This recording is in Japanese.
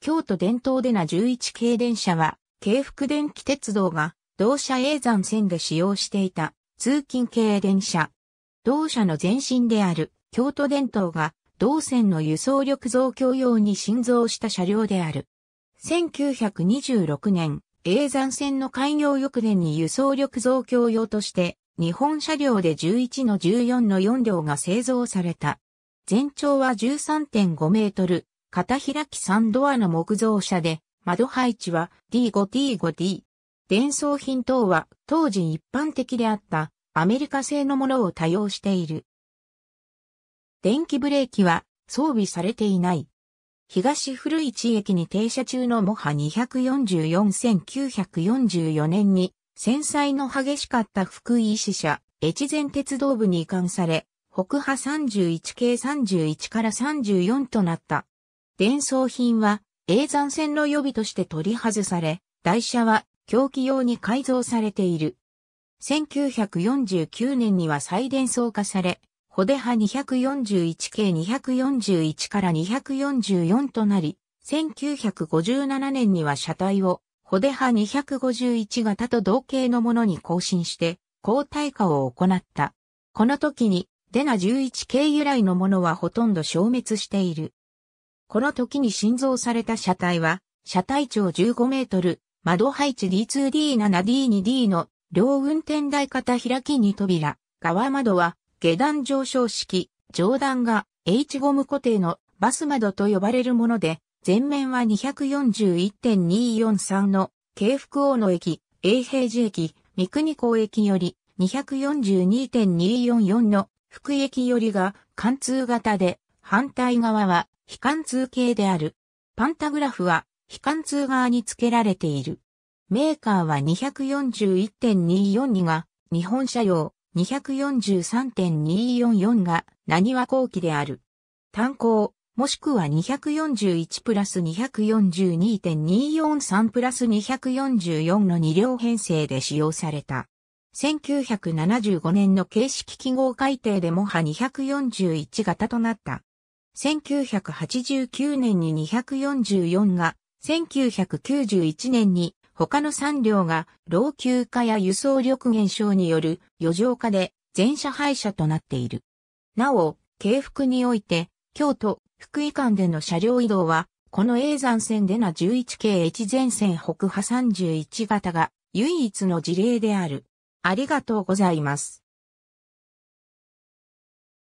京都伝統でな11系電車は、京福電気鉄道が、同社永山線で使用していた、通勤系電車。同社の前身である、京都伝統が、同線の輸送力増強用に新造した車両である。1926年、永山線の開業翌年に輸送力増強用として、日本車両で11の14の4両が製造された。全長は13.5メートル、片開き3ドアの木造車で、窓配置は d 5 d 5 d 伝送品等は当時一般的であったアメリカ製のものを多用している。電気ブレーキは装備されていない。東古市駅に停車中のモハ244-1944年に戦災の激しかった福井市社、越前鉄道部に移管され、北波31系31から34となった。伝送品は永山線の予備として取り外され、台車は狂気用に改造されている。1949年には再伝送化され、ホデハ241系241から244となり、1957年には車体をホデハ251型と同型のものに更新して、交代化を行った。この時に、デナ11系由来のものはほとんど消滅している。この時に新造された車体は、車体長15メートル、窓配置 D2D7D2D の両運転台型開きに扉、側窓は下段上昇式、上段が H ゴム固定のバス窓と呼ばれるもので、前面は241.243の京福王の駅、永平寺駅、三国港駅より242.244の福駅よりが貫通型で、反対側は非貫通形である。パンタグラフは非貫通側に付けられている。メーカーは241.242が日本車用、243.244が何は後期である。単行、もしくは241プラス242.243プラス244の2両編成で使用された。1975年の形式記号改定でもは241型となった。1989年に244が、1991年に他の3両が老朽化や輸送力減少による余剰化で全車廃車となっている。なお、京福において、京都、福井間での車両移動は、この永山線でな11系越前線北派31型が唯一の事例である。ありがとうございます。